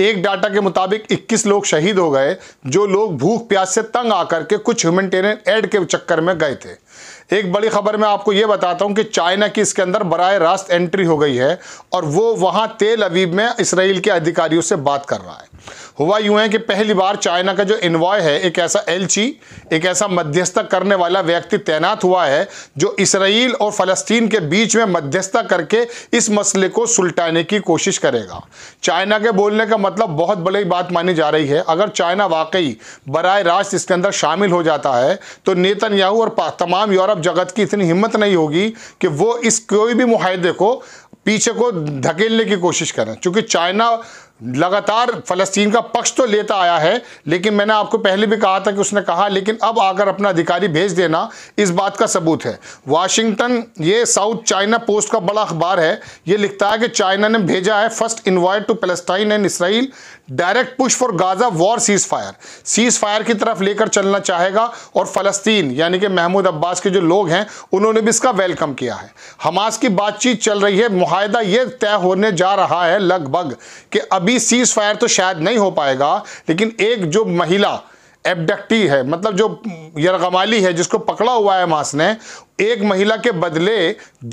एक डाटा के मुताबिक 21 लोग शहीद हो गए जो लोग भूख प्यास से तंग आकर के कुछ ह्यूमेंटेरियन एड के चक्कर में गए थे एक बड़ी खबर मैं आपको ये बताता हूँ कि चाइना की इसके अंदर बरए रास्त एंट्री हो गई है और वो वहाँ तेल अवीब में इसराइल के अधिकारियों से बात कर रहा है हुआ यूँ है कि पहली बार चाइना का जो इन्वॉय है एक ऐसा एलची एक ऐसा मध्यस्थता करने वाला व्यक्ति तैनात हुआ है जो इसराइल और फ़लस्तीन के बीच में मध्यस्थता करके इस मसले को सुलटाने की कोशिश करेगा चाइना के बोलने का मतलब बहुत बड़ी बात मानी जा रही है अगर चाइना वाकई बरए रास्त इसके अंदर शामिल हो जाता है तो नेतन और तमाम तमाम यूरोप जगत की इतनी हिम्मत नहीं होगी कि वो इस कोई भी माहदे को पीछे को धकेलने की कोशिश करें चूँकि चाइना लगातार फ़लस्तीन का पक्ष तो लेता आया है लेकिन मैंने आपको पहले भी कहा था कि उसने कहा लेकिन अब आकर अपना अधिकारी भेज देना इस बात का सबूत है वाशिंगटन ये साउथ चाइना पोस्ट का बड़ा अखबार है ये लिखता है कि चाइना ने भेजा है first invite to Palestine and Israel direct push for Gaza war cease fire cease fire की तरफ लेकर चलना चाहेगा और फ़लस्तीन यानी कि महमूद अब्बास के जो लोग हैं उन्होंने भी इसका वेलकम किया है हमास की बातचीत चल रही है माहिदा ये तय होने जा रहा है लगभग कि अब अभी सीज फायर तो शायद नहीं हो पाएगा लेकिन एक जो महिला एबडक्टी है मतलब जो यरगमाली है जिसको पकड़ा हुआ है मास ने एक महिला के बदले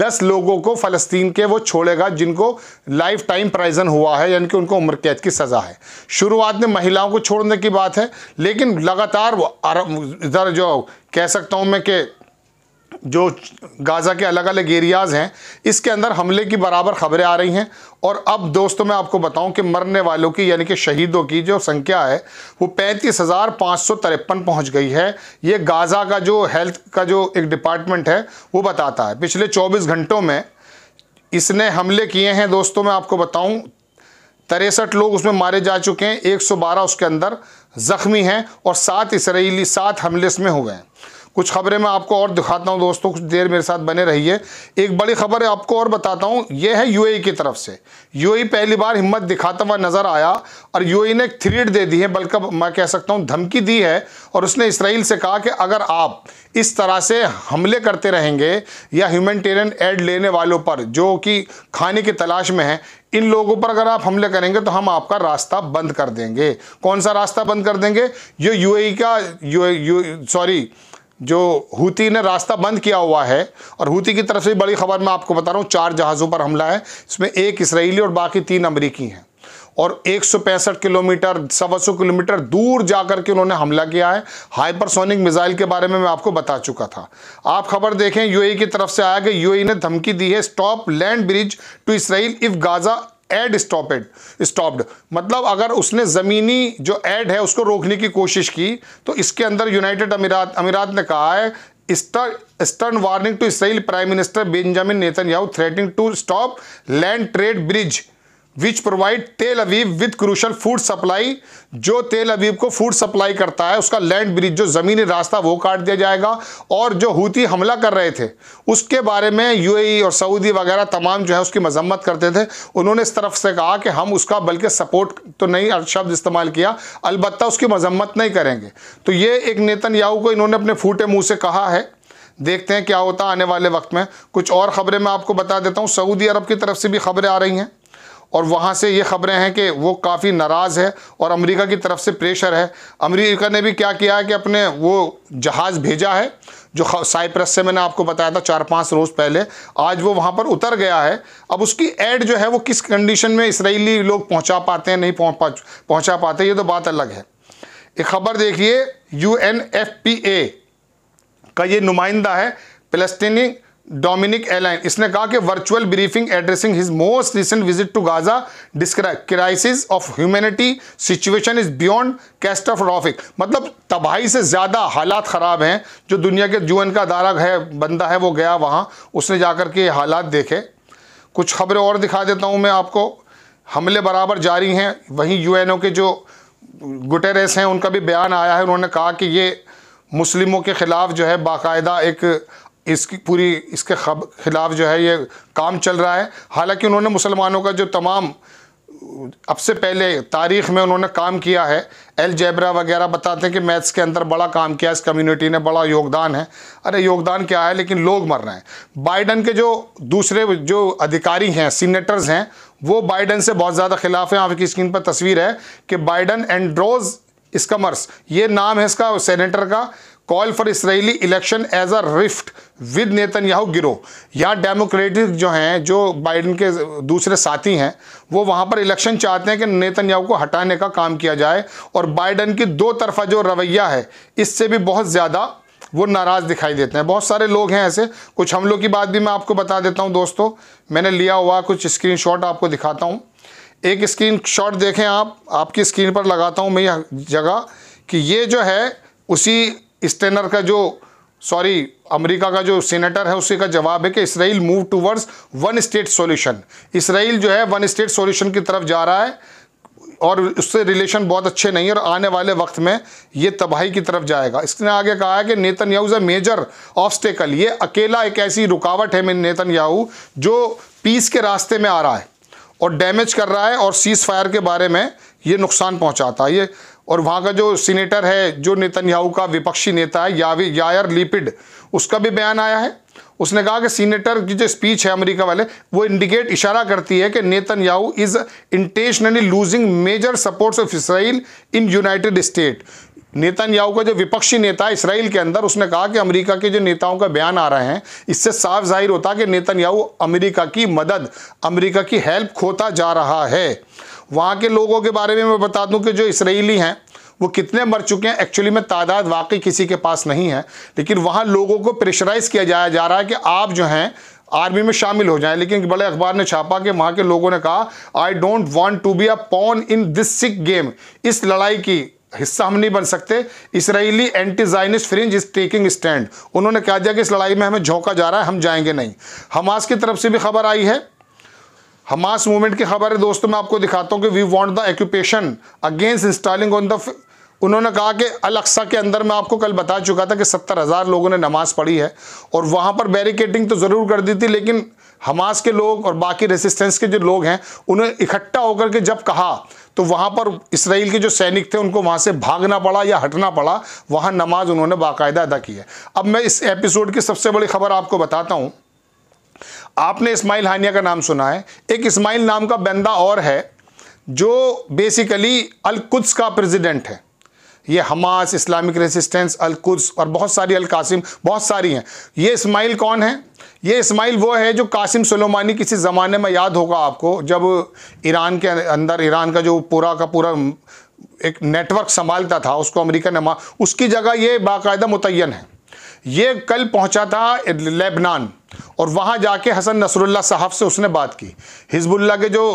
दस लोगों को फलस्तीन के वो छोड़ेगा जिनको लाइफ टाइम प्राइजन हुआ है यानी कि उनको उम्र कैद की सज़ा है शुरुआत में महिलाओं को छोड़ने की बात है लेकिन लगातार इधर जो कह सकता हूँ मैं कि जो गाज़ा के अलग अलग एरियाज़ हैं इसके अंदर हमले की बराबर खबरें आ रही हैं और अब दोस्तों मैं आपको बताऊं कि मरने वालों की यानी कि शहीदों की जो संख्या है वो पैंतीस हज़ार पाँच सौ तिरपन पहुँच गई है ये गाज़ा का जो हेल्थ का जो एक डिपार्टमेंट है वो बताता है पिछले चौबीस घंटों में इसने हमले किए हैं दोस्तों मैं आपको बताऊँ तिरसठ लोग उसमें मारे जा चुके हैं एक उसके अंदर ज़ख्मी हैं और सात इसराइली सात हमले इसमें हुए हैं कुछ खबरें मैं आपको और दिखाता हूँ दोस्तों कुछ देर मेरे साथ बने रहिए एक बड़ी खबर है आपको और बताता हूँ ये है यूएई की तरफ से यूएई पहली बार हिम्मत दिखाता हुआ नज़र आया और यूएई ने एक थ्रीट दे दी है बल्कि मैं कह सकता हूँ धमकी दी है और उसने इसराइल से कहा कि अगर आप इस तरह से हमले करते रहेंगे या ह्यूमेटेरियन एड लेने वालों पर जो कि खाने की तलाश में है इन लोगों पर अगर आप हमले करेंगे तो हम आपका रास्ता बंद कर देंगे कौन सा रास्ता बंद कर देंगे ये यूएई का यू, यू सॉरी जो हूती ने रास्ता बंद किया हुआ है और हूती की तरफ से बड़ी खबर मैं आपको बता रहा हूँ चार जहाज़ों पर हमला है इसमें एक इसराइली और बाकी तीन अमरीकी हैं और एक किलोमीटर सवा सौ किलोमीटर दूर जाकर के उन्होंने हमला किया है हाइपरसोनिक मिसाइल के बारे में मैं आपको बता चुका था आप खबर देखें यूएई की तरफ से आया कि यूएई ने धमकी दी है stop land bridge to Israel if Gaza aid stop aid stopped मतलब अगर उसने ज़मीनी जो एड है उसको रोकने की कोशिश की तो इसके अंदर यूनाइटेड अमीरात अमीरात ने कहा है stern warning to Israel prime minister Benjamin Netan threatening to stop land trade bridge which provide Tel Aviv with crucial food supply जो तेल अवीब को फूड सप्लाई करता है उसका लैंड ब्रिज जो ज़मीनी रास्ता वो काट दिया जाएगा और जो हूती हमला कर रहे थे उसके बारे में यूएई e और सऊदी वगैरह तमाम जो है उसकी मजम्मत करते थे उन्होंने इस तरफ से कहा कि हम उसका बल्कि सपोर्ट तो नहीं शब्द इस्तेमाल किया अलबत् उसकी मजम्मत नहीं करेंगे तो ये एक नेतन याहू को इन्होंने अपने फूटे मुँह से कहा है देखते हैं क्या होता आने वाले वक्त में कुछ और ख़बरें मैं आपको बता देता हूँ सऊदी अरब की तरफ से भी खबरें आ रही हैं और वहाँ से ये ख़बरें हैं कि वो काफ़ी नाराज़ है और अमेरिका की तरफ से प्रेशर है अमेरिका ने भी क्या किया है कि अपने वो जहाज़ भेजा है जो साइप्रस से मैंने आपको बताया था चार पाँच रोज़ पहले आज वो वहाँ पर उतर गया है अब उसकी एड जो है वो किस कंडीशन में इसराइली लोग पहुँचा पाते हैं नहीं पहुँचा पाते ये तो बात अलग है एक खबर देखिए U N F P A का ये नुमाइंदा है फलस्तनी डोमिनिक एलाइन इसने कहा कि virtual briefing addressing his most recent visit to Gaza crisis of humanity situation is beyond catastrophic मतलब तबाही से ज़्यादा हालात ख़राब हैं जो दुनिया के जीवन का दारा है बंदा है वो गया वहाँ उसने जा कर के हालात देखे कुछ खबरें और दिखा देता हूँ मैं आपको हमले बराबर जारी हैं वहीं यू के जो गुटेरेस हैं उनका भी बयान आया है उन्होंने कहा कि ये मुस्लिमों के ख़िलाफ़ जो है बाकायदा एक इसकी पूरी इसके खिलाफ जो है ये काम चल रहा है हालांकि उन्होंने मुसलमानों का जो तमाम अब से पहले तारीख में उन्होंने काम किया है एल जैबरा वगैरह बताते हैं कि मैथ्स के अंदर बड़ा काम किया इस कम्युनिटी ने बड़ा योगदान है अरे योगदान क्या है लेकिन लोग मर रहे हैं बाइडन के जो दूसरे जो अधिकारी हैं सीनेटर्स हैं वो बाइडन से बहुत ज़्यादा खिलाफ हैं आपकी स्क्रीन पर तस्वीर है कि बाइडन एंड्रोज स्कमर्स ये नाम है इसका सेनेटर का call for Israeli election as a rift with Netanyahu गिरो यहाँ डेमोक्रेटिक जो हैं जो बाइडन के दूसरे साथी हैं वो वहाँ पर इलेक्शन चाहते हैं कि नेतन्याहू को हटाने का काम किया जाए और बाइडन की दो तरफा जो रवैया है इससे भी बहुत ज़्यादा वो नाराज़ दिखाई देते हैं बहुत सारे लोग हैं ऐसे कुछ हमलों की बात भी मैं आपको बता देता हूँ दोस्तों मैंने लिया हुआ कुछ शॉट आपको दिखाता हूँ एक शॉट देखें आप आपकी स्क्रीन पर लगाता हूँ मैं यह जगह कि ये जो है उसी स्टेनर का जो सॉरी अमेरिका का जो सेनेटर है उसी का जवाब है कि Israel move towards one state solution Israel जो है वन स्टेट सॉल्यूशन की तरफ जा रहा है और उससे रिलेशन बहुत अच्छे नहीं है और आने वाले वक्त में ये तबाही की तरफ जाएगा इसने आगे कहा है कि Netanyahu a major obstacle ये अकेला एक ऐसी रुकावट है नेतन याहू जो पीस के रास्ते में आ रहा है और डैमेज कर रहा है और सीज़ फायर के बारे में ये नुकसान पहुँचाता है ये और वहाँ का जो सीनेटर है जो नेतन्याहू का विपक्षी नेता है यावी यायर लिपिड उसका भी बयान आया है उसने कहा कि सीनेटर की जो स्पीच है अमेरिका वाले वो इंडिकेट इशारा करती है कि Netanyahu is intentionally losing major supports of Israel in United State Netanyahu का जो विपक्षी नेता है इसराइल के अंदर उसने कहा कि अमेरिका के जो नेताओं का बयान आ रहे हैं इससे साफ जाहिर होता है कि नेतन्याहू अमेरिका की मदद अमेरिका की हेल्प खोता जा रहा है वहाँ के लोगों के बारे में मैं बता दूं कि जो इसराइली हैं वो कितने मर चुके हैं एक्चुअली में तादाद वाकई किसी के पास नहीं है लेकिन वहाँ लोगों को प्रेशराइज़ किया जाया जा रहा है कि आप जो हैं आर्मी में शामिल हो जाएं लेकिन बड़े अखबार ने छापा कि वहाँ के लोगों ने कहा I don't want to be a pawn in this sick game इस लड़ाई की हिस्सा हम नहीं बन सकते Israeli anti-Zionist fringe is taking stand उन्होंने कह दिया कि इस लड़ाई में हमें झोंका जा रहा है हम जाएंगे नहीं हमास की तरफ से भी खबर आई है हमास मूवमेंट की खबर है दोस्तों मैं आपको दिखाता हूँ कि we want the occupation against installing on the उन्होंने कहा कि अल अक्सा के अंदर मैं आपको कल बता चुका था कि सत्तर हज़ार लोगों ने नमाज़ पढ़ी है और वहाँ पर बैरिकेटिंग तो ज़रूर कर दी थी लेकिन हमास के लोग और बाकी रेसिस्टेंस के जो लोग हैं उन्हें इकट्ठा होकर के जब कहा तो वहाँ पर इसराइल के जो सैनिक थे उनको वहाँ से भागना पड़ा या हटना पड़ा वहाँ नमाज उन्होंने बाकायदा अदा की है अब मैं इस एपिसोड की सबसे बड़ी खबर आपको बताता हूँ आपने इस्माइल हानिया का नाम सुना है एक इस्माइल नाम का बंदा और है जो बेसिकली अलकुद्स का प्रेसिडेंट है ये हमास इस्लामिक रेजिस्टेंस अलकुद्स और बहुत सारी अलकासिम बहुत सारी हैं ये इस्माइल कौन है ये इस्माइल वो है जो कासिम सुलेमानी किसी ज़माने में याद होगा आपको जब ईरान के अंदर ईरान का जो पूरा का पूरा एक नेटवर्क संभालता था उसको मा उसकी जगह ये बाकायदा मुतन है ये कल पहुंचा था लेबनान और वहाँ जाके हसन नसरुल्ला साहब से उसने बात की हिजबुल्ला के जो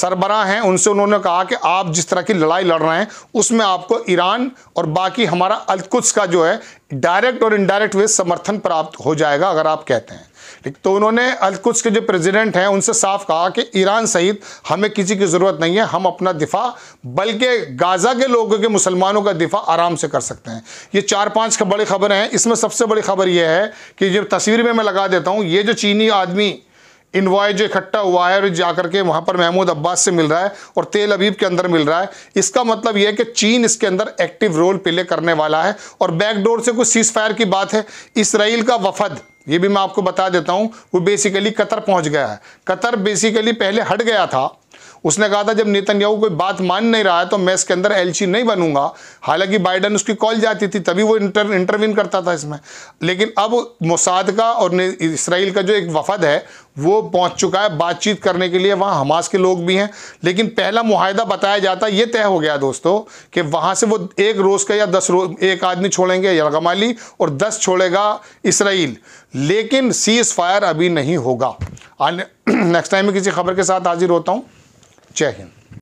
सरबरा हैं उनसे उन्होंने कहा कि आप जिस तरह की लड़ाई लड़ रहे हैं उसमें आपको ईरान और बाकी हमारा अलकुद्स का जो है डायरेक्ट और इनडायरेक्ट वे समर्थन प्राप्त हो जाएगा अगर आप कहते हैं तो उन्होंने अलकुस के जो प्रेसिडेंट हैं उनसे साफ कहा कि ईरान सहित हमें किसी की ज़रूरत नहीं है हम अपना दिफा बल्कि गाज़ा के लोगों के मुसलमानों का दिफा आराम से कर सकते हैं ये चार पांच बड़ी खबर हैं इसमें सबसे बड़ी खबर यह है कि जो तस्वीर में मैं लगा देता हूं ये जो चीनी आदमी इन्वाय जो इकट्ठा हुआ है और जाकर के वहाँ पर महमूद अब्बास से मिल रहा है और तेल अबीब के अंदर मिल रहा है इसका मतलब यह है कि चीन इसके अंदर एक्टिव रोल प्ले करने वाला है और बैकडोर से कुछ सीज फायर की बात है इसराइल का वफद ये भी मैं आपको बता देता हूँ वो बेसिकली कतर पहुँच गया है कतर बेसिकली पहले हट गया था उसने कहा था जब नेतन्याहू कोई बात मान नहीं रहा है तो मैं इसके अंदर एलची नहीं बनूंगा हालांकि बाइडन उसकी कॉल जाती थी तभी वो इंटर इंटरवीन करता था इसमें लेकिन अब मोसाद का और इसराइल का जो एक वफद है वो पहुंच चुका है बातचीत करने के लिए वहाँ हमास के लोग भी हैं लेकिन पहला मुहिदा बताया जाता ये तय हो गया दोस्तों कि वहाँ से वो एक रोज़ का या दस रोज एक आदमी छोड़ेंगे यलगमाली और दस छोड़ेगा इसराइल लेकिन सीज़ फायर अभी नहीं होगा नेक्स्ट टाइम में किसी खबर के साथ हाजिर होता हूँ जय हिंद